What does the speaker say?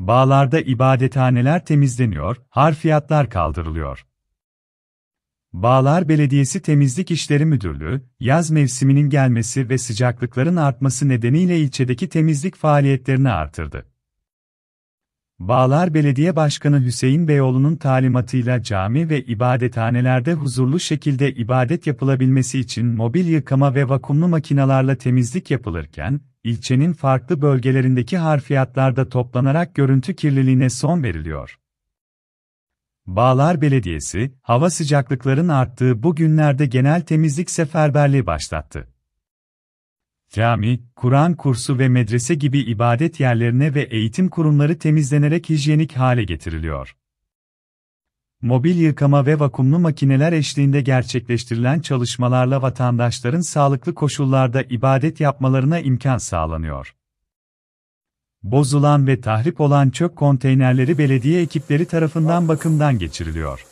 Bağlarda ibadethaneler temizleniyor, harfiyatlar kaldırılıyor. Bağlar Belediyesi Temizlik İşleri Müdürlüğü, yaz mevsiminin gelmesi ve sıcaklıkların artması nedeniyle ilçedeki temizlik faaliyetlerini artırdı. Bağlar Belediye Başkanı Hüseyin Beyoğlu'nun talimatıyla cami ve ibadethanelerde huzurlu şekilde ibadet yapılabilmesi için mobil yıkama ve vakumlu makinalarla temizlik yapılırken, ilçenin farklı bölgelerindeki harfiyatlarda toplanarak görüntü kirliliğine son veriliyor. Bağlar Belediyesi, hava sıcaklıkların arttığı bu günlerde genel temizlik seferberliği başlattı. Cami, Kur'an kursu ve medrese gibi ibadet yerlerine ve eğitim kurumları temizlenerek hijyenik hale getiriliyor mobil yıkama ve vakumlu makineler eşliğinde gerçekleştirilen çalışmalarla vatandaşların sağlıklı koşullarda ibadet yapmalarına imkan sağlanıyor. Bozulan ve tahrip olan çöp konteynerleri belediye ekipleri tarafından bakımdan geçiriliyor.